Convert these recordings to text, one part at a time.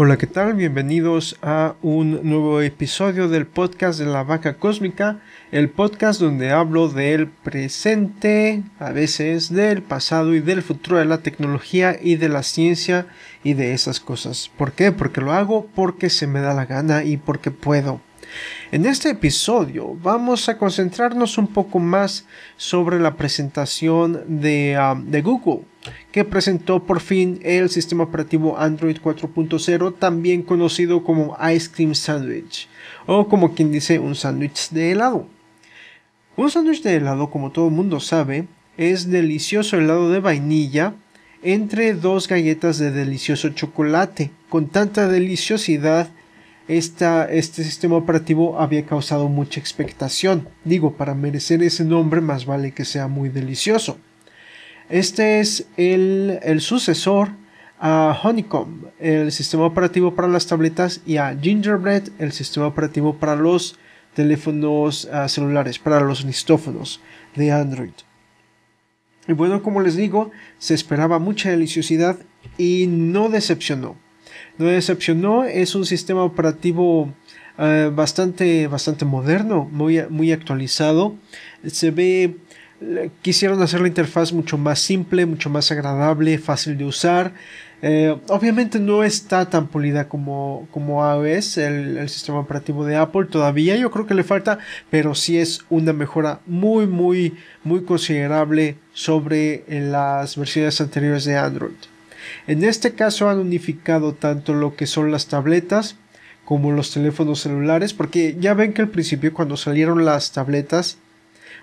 Hola, ¿qué tal? Bienvenidos a un nuevo episodio del podcast de la vaca cósmica, el podcast donde hablo del presente, a veces del pasado y del futuro de la tecnología y de la ciencia y de esas cosas. ¿Por qué? Porque lo hago, porque se me da la gana y porque puedo. En este episodio vamos a concentrarnos un poco más sobre la presentación de, ah, de Google que presentó por fin el sistema operativo Android 4.0, también conocido como Ice Cream Sandwich, o como quien dice un sándwich de helado. Un sándwich de helado, como todo el mundo sabe, es delicioso helado de vainilla entre dos galletas de delicioso chocolate. Con tanta deliciosidad, este sistema operativo había causado mucha expectación. Digo, para merecer ese nombre más vale que sea muy delicioso. Este es el, sucesor a Honeycomb, el sistema operativo para las tabletas, y a Gingerbread, el sistema operativo para los teléfonos ah, celulares, para los listófonos de Android. Y bueno, como les digo, se esperaba mucha deliciosidad y no decepcionó. No decepcionó, es un sistema operativo ah, bastante, bastante moderno, muy, muy actualizado. Se ve quisieron hacer la interfaz mucho más simple, mucho más agradable, fácil de usar. Eh, obviamente no está tan pulida como, como iOS, el, el, sistema operativo de Apple todavía, yo creo que le falta, pero sí es una mejora muy, muy, muy considerable sobre eh, las versiones anteriores de Android. En este caso han unificado tanto lo que son las tabletas como los teléfonos celulares, porque ya ven que al principio cuando salieron las tabletas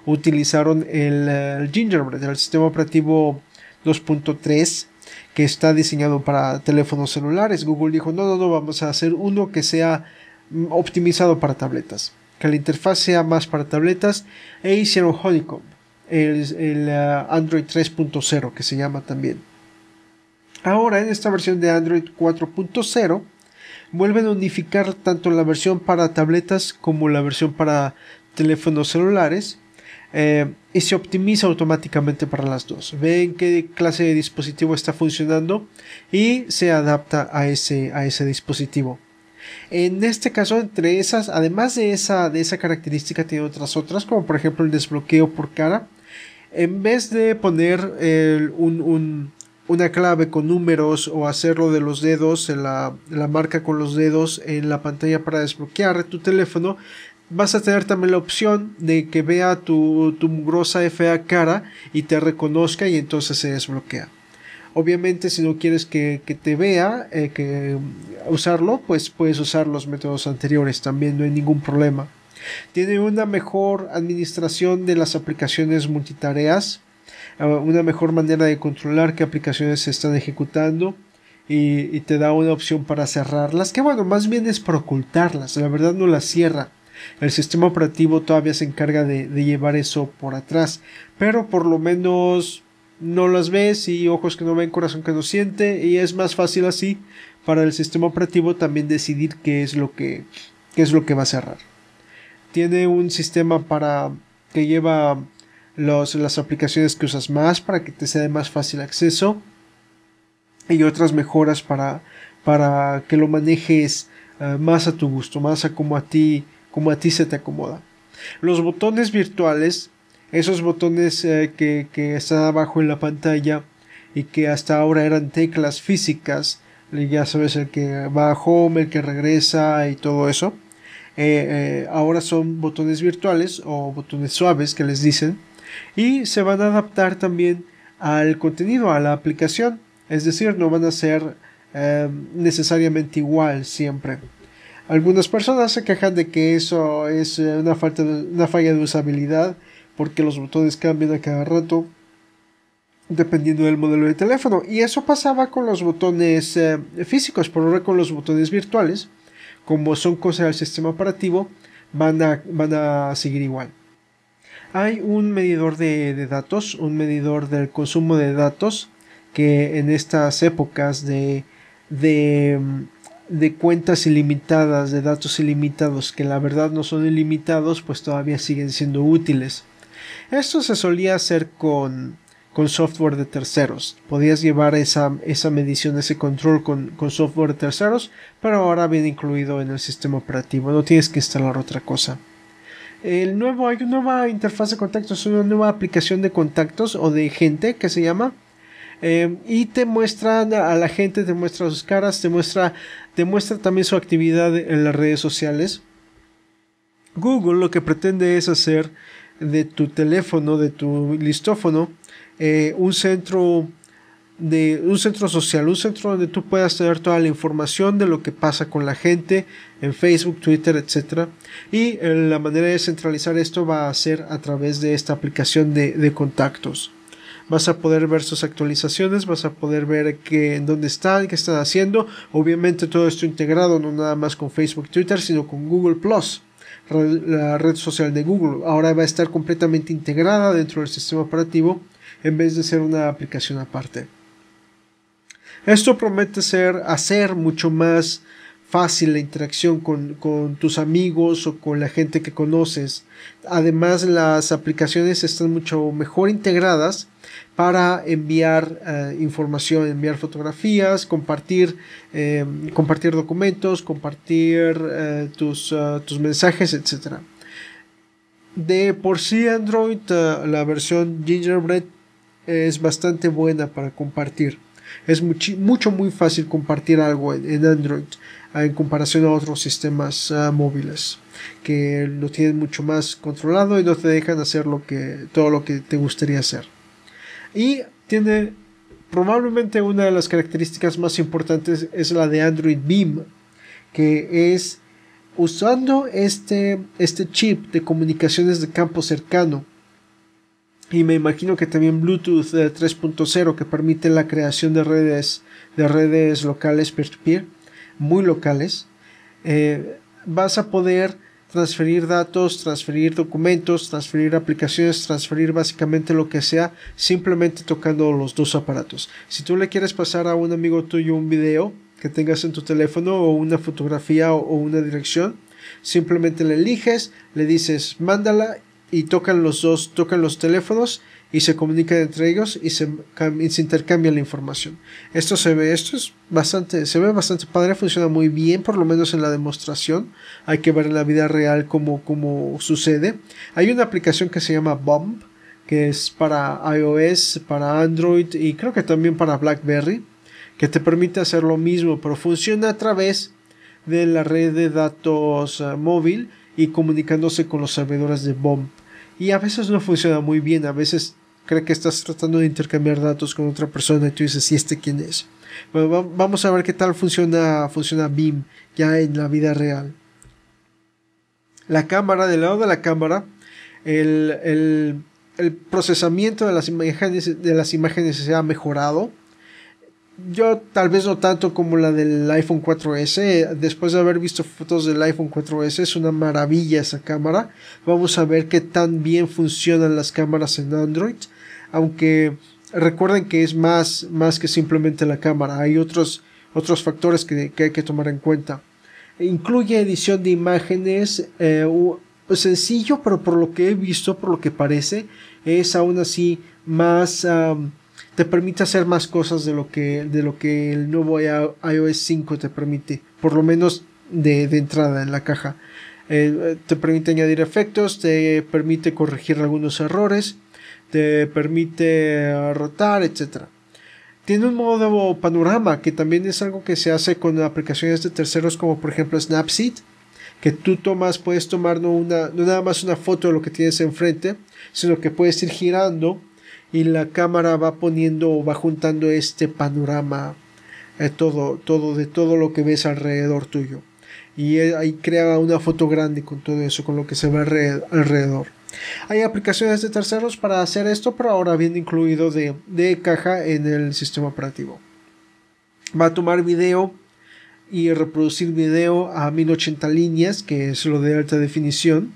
utilizaron el, eh, Gingerbread, el sistema operativo 2.3 que está diseñado para teléfonos celulares. Google dijo, no, no, no, vamos a hacer uno que sea mm, optimizado para tabletas, que la interfaz sea más para tabletas e hicieron Honeycomb, el, eh, Android 3.0 que se llama también. Ahora en esta versión de Android 4.0 vuelven a unificar tanto la versión para tabletas como la versión para teléfonos celulares eh, y se optimiza automáticamente para las dos. Ven qué clase de dispositivo está funcionando y se adapta a ese, a ese dispositivo. En este caso, entre esas, además de esa, de esa característica, tiene otras otras, como por ejemplo el desbloqueo por cara. En vez de poner una clave con números o hacerlo de los dedos, la, la marca con los dedos en la pantalla para desbloquear tu teléfono, vas a tener también la opción de que vea tu, tu mugrosa cara y te reconozca y entonces se desbloquea. Obviamente si no quieres que, te vea, eh, que usarlo, pues puedes usar los métodos anteriores, también no hay ningún problema. Tiene una mejor administración de las aplicaciones multitareas, eh, una mejor manera de controlar qué aplicaciones se están ejecutando y, y te da una opción para cerrarlas, que bueno, más bien es para ocultarlas, la verdad no las cierra el sistema operativo todavía se encarga de, llevar eso por atrás, pero por lo menos no las ves y ojos que no ven, corazón que no siente y es más fácil así para el sistema operativo también decidir qué es lo que, es lo que va a cerrar. Tiene un sistema para que lleva las aplicaciones que usas más para que te sea de más fácil acceso y otras mejoras para, para que lo manejes eh, más a tu gusto, más a como a ti como a ti se te acomoda. Los botones virtuales, esos botones eh, que, están abajo en la pantalla y que hasta ahora eran teclas físicas, ya sabes, el que va a home, el que regresa y todo eso. Eh, eh, ahora son botones virtuales o botones suaves que les dicen y se van a adaptar también al contenido, a la aplicación. Es decir, no van a ser necesariamente igual siempre. Algunas personas se quejan de que eso es eh, una, falta de, falla de usabilidad porque los botones cambian a cada rato dependiendo del modelo de teléfono. Y eso pasaba con los botones eh, físicos, pero ahora con los botones virtuales, como son cosas del sistema operativo, van a, van a seguir igual. Hay un medidor de, de, datos, un medidor del consumo de datos, que en estas épocas de, de mm, de cuentas ilimitadas, de datos ilimitados, que la verdad no son ilimitados, pues todavía siguen siendo útiles. Esto se solía hacer con, con software de terceros. Podías llevar esa, esa medición, ese control con, con software de terceros, pero ahora viene incluido en el sistema operativo. No tienes que instalar otra cosa. El nuevo, hay una nueva interfaz de contactos, una nueva aplicación de contactos o de gente que se llama Em, y te muestra a la gente, te muestra sus caras, te muestra, también su actividad en las redes sociales. Google lo que pretende es hacer de tu teléfono, de tu listófono, eh, un centro de un centro social, un centro donde tú puedas tener toda la información de lo que pasa con la gente en Facebook, Twitter, etc Y eh, la manera de centralizar esto va a ser a través de esta aplicación de contactos vas a poder ver sus actualizaciones, vas a poder ver en dónde están, qué están haciendo. Obviamente todo esto integrado no nada más con Facebook, Twitter, sino con Google Plus la red social de Google. Ahora va a estar completamente integrada dentro del sistema operativo en vez de ser una aplicación aparte. Esto promete ser, hacer mucho más fácil la interacción con, con tus amigos o con la gente que conoces. Además, las aplicaciones están mucho mejor integradas para enviar eh, información, enviar fotografías, compartir, eh, compartir documentos, compartir eh, tus, tus, mensajes, etc. De por sí Android, la versión Gingerbread es bastante buena para compartir. Es mucho muy fácil compartir algo en, Android ah, en comparación a otros sistemas ah, móviles que lo tienen mucho más controlado y no te dejan hacer lo que, todo lo que te gustaría hacer. Y tiene probablemente una de las características más importantes es la de Android Beam, que es usando este, este chip de comunicaciones de campo cercano. Y me imagino que también Bluetooth 3.0 que permite la creación de redes, de redes locales peer-to-peer, muy locales, eh, vas a poder transferir datos, transferir documentos, transferir aplicaciones, transferir básicamente lo que sea, simplemente tocando los dos aparatos. Si tú le quieres pasar a un amigo tuyo un video que tengas en tu teléfono o una fotografía o, una dirección, simplemente le eliges, le dices mándala y tocan los dos, tocan los teléfonos y se comunican entre ellos y se, intercambia intercambian la información. Esto se ve, esto es bastante, se ve bastante padre, funciona muy bien, por lo menos en la demostración. Hay que ver en la vida real cómo, sucede. Hay una aplicación que se llama Bomb, que es para iOS, para Android y creo que también para BlackBerry, que te permite hacer lo mismo, pero funciona a través de la red de datos eh, móvil y comunicándose con los servidores de Bomb. Y a veces no funciona muy bien, a veces cree que estás tratando de intercambiar datos con otra persona y tú dices, ¿y este quién es? Bueno, vamos a ver qué tal funciona, funciona BIM ya en la vida real. La cámara, del lado de la cámara, el, el, el procesamiento de las, imágenes, de las imágenes se ha mejorado yo tal vez no tanto como la del iPhone 4S. Después de haber visto fotos del iPhone 4S, es una maravilla esa cámara. Vamos a ver qué tan bien funcionan las cámaras en Android. Aunque recuerden que es más, más que simplemente la cámara. Hay otros, otros factores que, hay que tomar en cuenta. Incluye edición de imágenes. Eh, sencillo, pero por lo que he visto, por lo que parece, es aún así más te permite hacer más cosas de lo que, de lo que el nuevo iOS 5 te permite, por lo menos de, entrada en la caja. Eh, te permite añadir efectos, te permite corregir algunos errores, te permite rotar, etc. Tiene un modo panorama que también es algo que se hace con aplicaciones de terceros como por ejemplo Snapseed, que tú tomas, puedes tomar no, una, no nada más una foto de lo que tienes enfrente, sino que puedes ir girando y la cámara va poniendo o va juntando este panorama eh, todo todo de todo lo que ves alrededor tuyo y eh, ahí crea una foto grande con todo eso con lo que se ve alrededor hay aplicaciones de terceros para hacer esto pero ahora viene incluido de, de caja en el sistema operativo va a tomar video y reproducir video a 1080 líneas que es lo de alta definición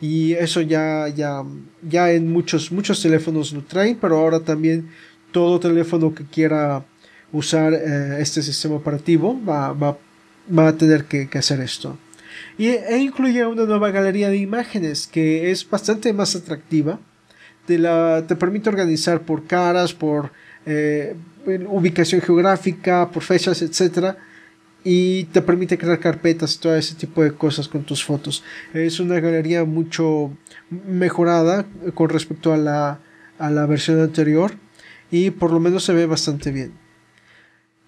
y eso ya, ya, ya en muchos, muchos teléfonos lo traen, pero ahora también todo teléfono que quiera usar eh, este sistema operativo va, a tener que, hacer esto. Y, e incluye una nueva galería de imágenes que es bastante más atractiva. Te, la, te permite organizar por caras, por eh, ubicación geográfica, por fechas, etcétera y te permite crear carpetas, todo ese tipo de cosas con tus fotos. Es una galería mucho mejorada eh, con respecto a la, a la versión anterior y por lo menos se ve bastante bien.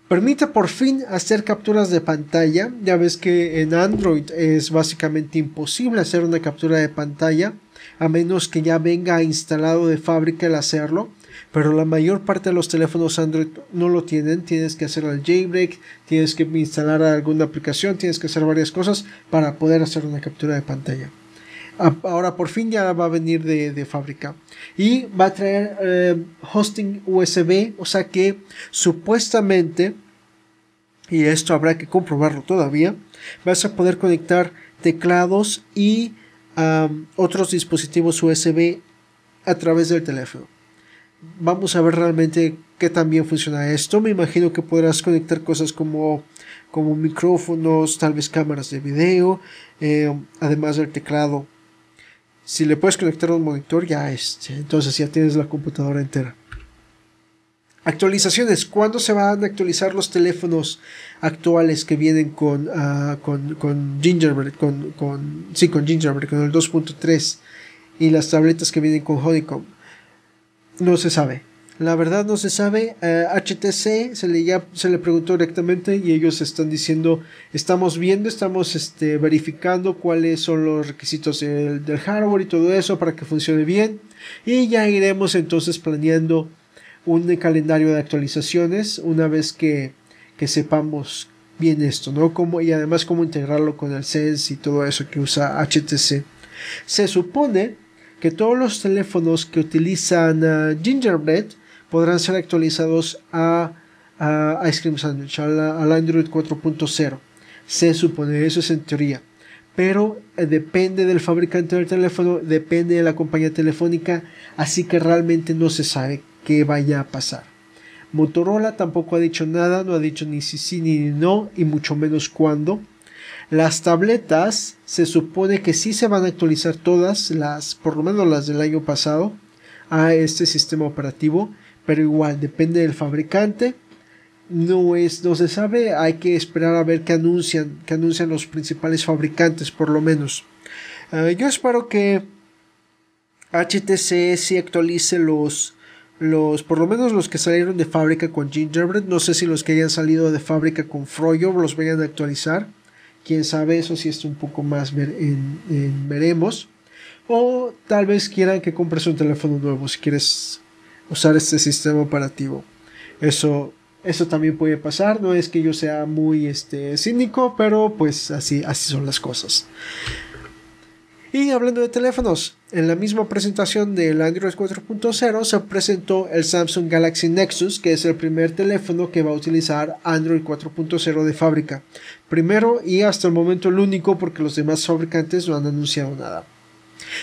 Permite por fin hacer capturas de pantalla. Ya ves que en Android es básicamente imposible hacer una captura de pantalla a menos que ya venga instalado de fábrica el hacerlo pero la mayor parte de los teléfonos Android no lo tienen, tienes que hacer el jailbreak, tienes que instalar alguna aplicación, tienes que hacer varias cosas para poder hacer una captura de pantalla. Ah, ahora por fin ya va a venir de, fábrica. Y va a traer eh, hosting USB. O sea que supuestamente, y esto habrá que comprobarlo todavía, vas a poder conectar teclados y ah, otros dispositivos USB a través del teléfono vamos a ver realmente qué tan bien funciona esto. Me imagino que podrás conectar cosas como, como micrófonos, tal vez cámaras de video, eh, además del teclado. Si le puedes conectar un monitor, ya es. Este, entonces ya tienes la computadora entera. Actualizaciones. ¿Cuándo se van a actualizar los teléfonos actuales que vienen con, ah, con, con Gingerbread? Con, con, sí, con Gingerbread, con el 2.3 y las tabletas que vienen con Honeycomb. No se sabe. La verdad no se sabe. HTC eh, se le, ya, se le preguntó directamente y ellos están diciendo, estamos viendo, estamos este, verificando cuáles son los requisitos del, hardware y todo eso para que funcione bien. Y ya iremos entonces planeando un calendario de actualizaciones una vez que, sepamos bien esto, ¿no? y además cómo integrarlo con el Sense y todo eso que usa HTC. Se supone que todos los teléfonos que utilizan eh, Gingerbread podrán ser actualizados a, Ice Cream Sandwich, al Android 4.0. Se supone, eso es en teoría. Pero eh, depende del fabricante del teléfono, depende de la compañía telefónica, así que realmente no se sabe qué vaya a pasar. Motorola tampoco ha dicho nada, no ha dicho ni si sí si, ni no, y mucho menos cuándo. Las tabletas se supone que sí se van a actualizar todas, las, por lo menos las del año pasado, a este sistema operativo, pero igual depende del fabricante. No es, no se sabe, hay que esperar a ver qué anuncian, qué anuncian los principales fabricantes, por lo menos. Eh, yo espero que HTC sí actualice los, los, por lo menos los que salieron de fábrica con Gingerbread. No sé si los que hayan salido de fábrica con Froyo los vayan a actualizar. Quién sabe eso si esto es un poco más veremos. O tal vez quieran que compres un teléfono nuevo si quieres usar este sistema operativo. Eso, eso también puede pasar. No es que yo sea muy este, cínico, pero pues así, así son las cosas. Y hablando de teléfonos, en la misma presentación del Android 4.0 se presentó el Samsung Galaxy Nexus, que es el primer teléfono que va a utilizar Android 4.0 de fábrica. Primero y hasta el momento el único porque los demás fabricantes no han anunciado nada.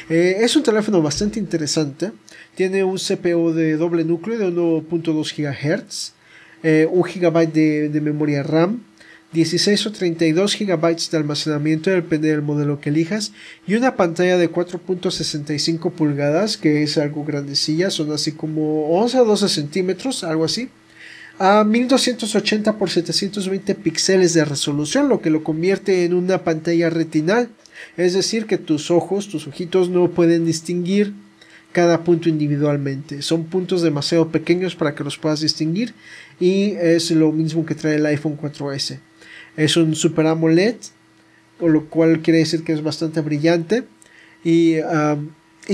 Eh, es un teléfono bastante interesante, tiene un CPU de doble núcleo de 1.2 GHz, eh, 1 GB de memoria RAM, 16 o 32 GB de almacenamiento depende del modelo que elijas y una pantalla de 4.65 pulgadas que es algo grandecilla, son así como 11 o 12 centímetros, algo así a 1280 x 720 píxeles de resolución, lo que lo convierte en una pantalla retinal, es decir, que tus ojos, tus ojitos no pueden distinguir cada punto individualmente, son puntos demasiado pequeños para que los puedas distinguir y es lo mismo que trae el iPhone 4S. Es un Super AMOLED, con lo cual quiere decir que es bastante brillante. Y,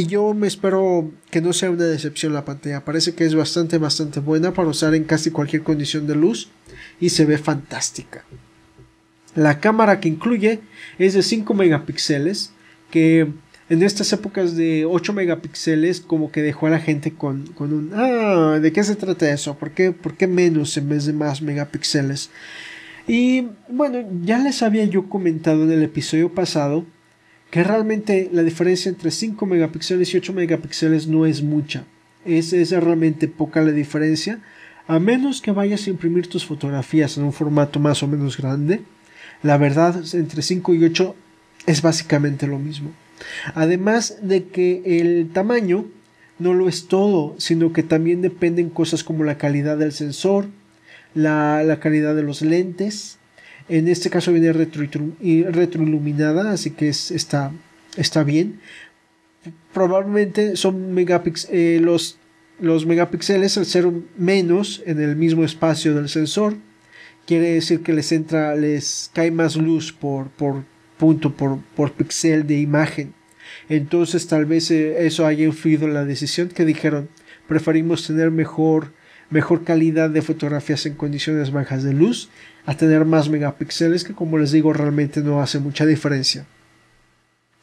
yo me espero que no sea una decepción la pantalla. Parece que es bastante, bastante buena para usar en casi cualquier condición de luz y se ve fantástica. La cámara que incluye es de 5 megapíxeles, que en estas épocas de 8 megapíxeles como que dejó a la gente con, un, ah, ¿de qué se trata eso? ¿Por qué, ¿Por qué menos en vez de más megapíxeles? Y bueno, ya les había yo comentado en el episodio pasado que realmente la diferencia entre 5 megapíxeles y 8 megapíxeles no es mucha. Es, es realmente poca la diferencia, a menos que vayas a imprimir tus fotografías en un formato más o menos grande. La verdad, entre 5 y 8 es básicamente lo mismo. Además de que el tamaño no lo es todo, sino que también dependen cosas como la calidad del sensor, la, calidad de los lentes. En este caso viene retroiluminada, así que está, está bien. Probablemente son megapíxeles, eh, los, los megapíxeles al ser menos en el mismo espacio del sensor. Quiere decir que les entra, les cae más luz por, por punto, por, por píxel de imagen. Entonces tal vez eh, eso haya influido en la decisión que dijeron, preferimos tener mejor mejor calidad de fotografías en condiciones bajas de luz, a tener más megapíxeles que como les digo realmente no hace mucha diferencia.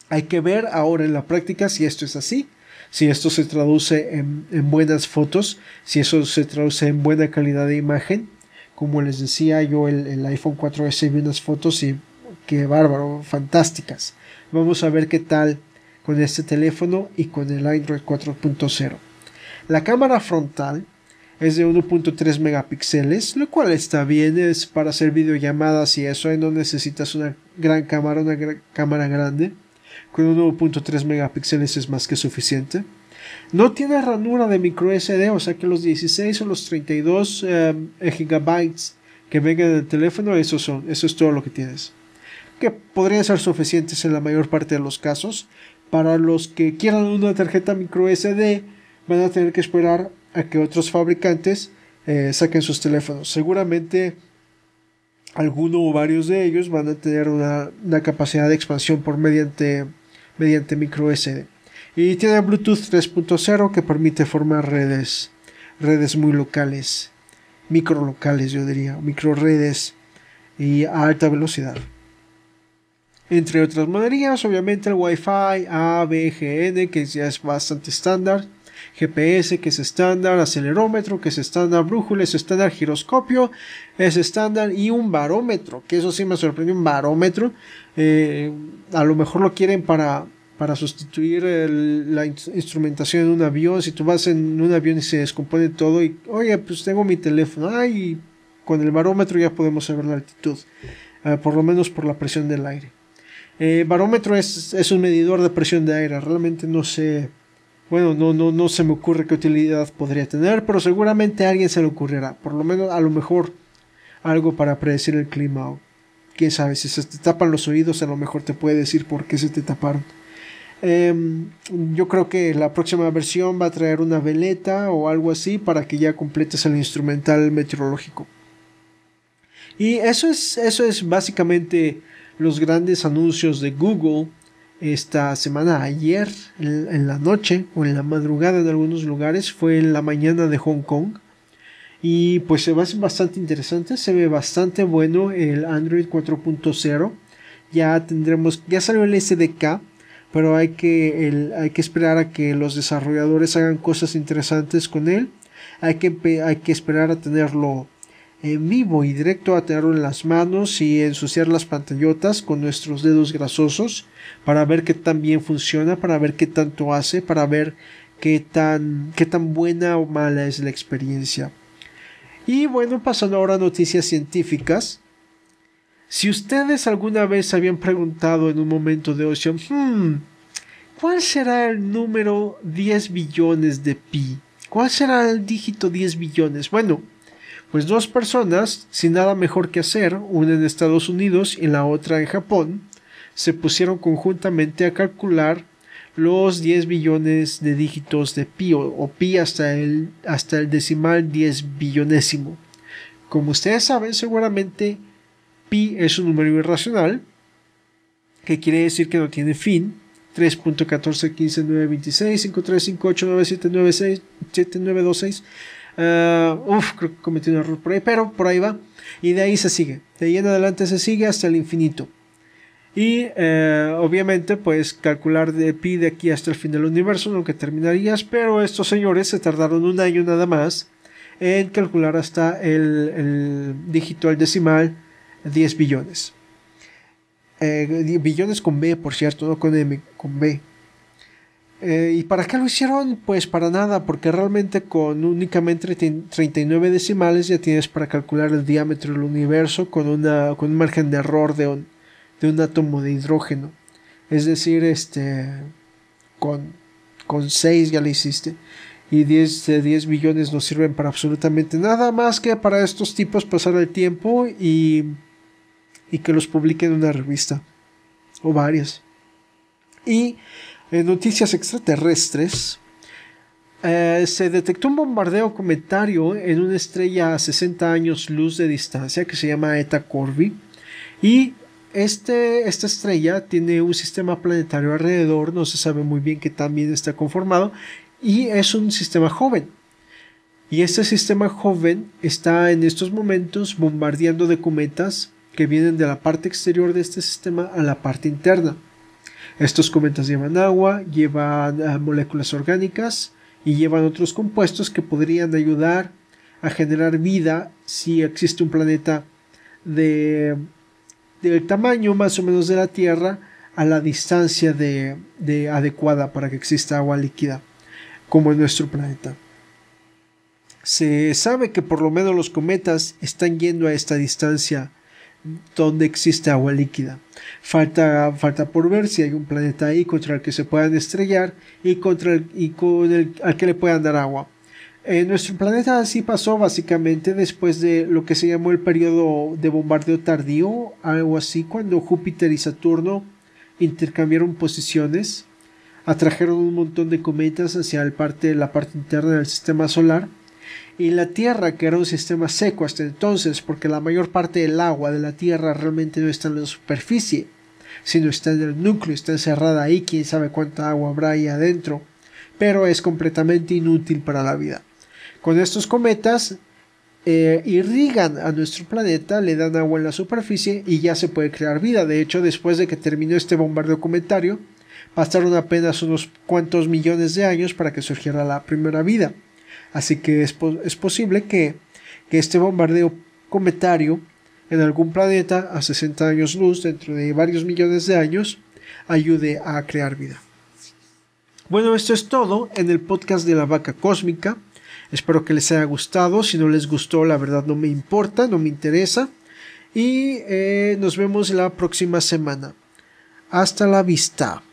Hay que ver ahora en la práctica si esto es así, si esto se traduce en, buenas fotos, si eso se traduce en buena calidad de imagen. Como les decía yo, el, iPhone 4S vi unas fotos y qué bárbaro, fantásticas. Vamos a ver qué tal con este teléfono y con el Android 4.0. La cámara frontal es de 1.3 megapíxeles, lo cual está bien, es para hacer videollamadas y eso, ahí no necesitas una gran cámara, una cámara grande. Con 1.3 megapíxeles es más que suficiente. No tiene ranura de micro SD, o sea que los 16 o los 32 GB. Eh, eh, gigabytes que vengan del teléfono, eso, son, eso es todo lo que tienes. Que podrían ser suficientes en la mayor parte de los casos. Para los que quieran una tarjeta micro SD, van a tener que esperar a que otros fabricantes eh, saquen sus teléfonos. Seguramente alguno o varios de ellos van a tener una, capacidad de expansión por mediante, mediante micro SD. Y tiene Bluetooth 3.0 que permite formar redes, redes muy locales, micro locales yo diría, micro redes y a alta velocidad. Entre otras maneras obviamente el Wi-Fi, N que ya es bastante estándar, GPS que es estándar, acelerómetro que es estándar, brújula es estándar, giroscopio es estándar y un barómetro, que eso sí me sorprendió, un barómetro. Eh, a lo mejor lo quieren para, para sustituir la instrumentación en un avión. Si tú vas en un avión y se descompone todo y, oye, pues tengo mi teléfono, ay, con el barómetro ya podemos saber la altitud, eh, por lo menos por la presión del aire. Eh, barómetro es, es, un medidor de presión de aire, realmente no sé bueno, no, no, no se me ocurre qué utilidad podría tener, pero seguramente a alguien se le ocurrirá. Por lo menos, a lo mejor, algo para predecir el clima. O, Quién sabe, si se te tapan los oídos, a lo mejor te puede decir por qué se te taparon. Em, yo creo que la próxima versión va a traer una veleta o algo así para que ya completes el instrumental meteorológico. Y eso es, eso es básicamente los grandes anuncios de Google esta semana, ayer en, la noche o en la madrugada en algunos lugares, fue en la mañana de Hong Kong. Y pues se ve bastante interesante, se ve bastante bueno el Android 4.0. Ya tendremos, ya salió el SDK, pero hay que, hay que esperar a que los desarrolladores hagan cosas interesantes con él. Hay que, hay que esperar a tenerlo en vivo y directo a tenerlo en las manos y ensuciar las pantallotas con nuestros dedos grasosos para ver qué tan bien funciona, para ver qué tanto hace, para ver qué tan, qué tan buena o mala es la experiencia. Y bueno, pasando ahora a noticias científicas. Si ustedes alguna vez habían preguntado en un momento de ocio, hmm, ¿cuál será el número 10 billones de pi? ¿Cuál será el dígito 10 billones? Bueno, pues dos personas, sin nada mejor que hacer, una en Estados Unidos y la otra en Japón, se pusieron conjuntamente a calcular los 10 billones de dígitos de pi o, pi hasta el, hasta el decimal 10 billonésimo. Como ustedes saben, seguramente pi es un número irracional, que quiere decir que no tiene fin. 3.1415926, eh, uf, creo que cometí un error por ahí, pero por ahí va. Y de ahí se sigue. De ahí en adelante se sigue hasta el infinito. Y eh, obviamente, pues calcular de pi de aquí hasta el fin del universo, lo que terminarías. Pero estos señores se tardaron un año nada más en calcular hasta el, el dígito al decimal 10 billones. Eh, billones con B, por cierto, no con M, con B. Eh, ¿Y para qué lo hicieron? Pues para nada, porque realmente con únicamente 39 decimales ya tienes para calcular el diámetro del universo con, una, un margen de error de un, de un átomo de hidrógeno. Es decir, este, con, con 6 ya lo hiciste. Y 10 10 billones no sirven para absolutamente nada más que para estos tipos pasar el tiempo y, y que los publiquen en una revista o varias. Y en eh, noticias extraterrestres, eh, se detectó un bombardeo cometario en una estrella a 60 años luz de distancia que se llama Eta Corvi. Y este, esta estrella tiene un sistema planetario alrededor, no se sabe muy bien que también está conformado, y es un sistema joven. Y este sistema joven está en estos momentos bombardeando de cometas que vienen de la parte exterior de este sistema a la parte interna. Estos cometas llevan agua, llevan ah, moléculas orgánicas y llevan otros compuestos que podrían ayudar a generar vida si existe un planeta de, del tamaño más o menos de la Tierra a la distancia de, de adecuada para que exista agua líquida como en nuestro planeta. Se sabe que por lo menos los cometas están yendo a esta distancia donde existe agua líquida. Falta, falta por ver si hay un planeta ahí contra el que se puedan estrellar y, contra el, y con al que le puedan dar agua. en eh, nuestro planeta así pasó básicamente después de lo que se llamó el periodo de bombardeo tardío, algo así, cuando Júpiter y Saturno intercambiaron posiciones, atrajeron un montón de cometas hacia parte, la parte interna del sistema solar y la Tierra, que era un sistema seco hasta entonces, porque la mayor parte del agua de la Tierra realmente no está en la superficie, sino está en el núcleo, está encerrada ahí, quién sabe cuánta agua habrá ahí adentro, pero es completamente inútil para la vida. Con estos cometas eh, irrigan a nuestro planeta, le dan agua en la superficie y ya se puede crear vida. De hecho, después de que terminó este bombardeo cometario, pasaron apenas unos cuantos millones de años para que surgiera la primera vida. Así que es, posible que, este bombardeo cometario en algún planeta a 60 años luz dentro de varios millones de años ayude a crear vida. Bueno, esto es todo en el podcast de la vaca cósmica. Espero que les haya gustado. Si no les gustó, la verdad no me importa, no me interesa. Y eh, nos vemos la próxima semana. Hasta la vista.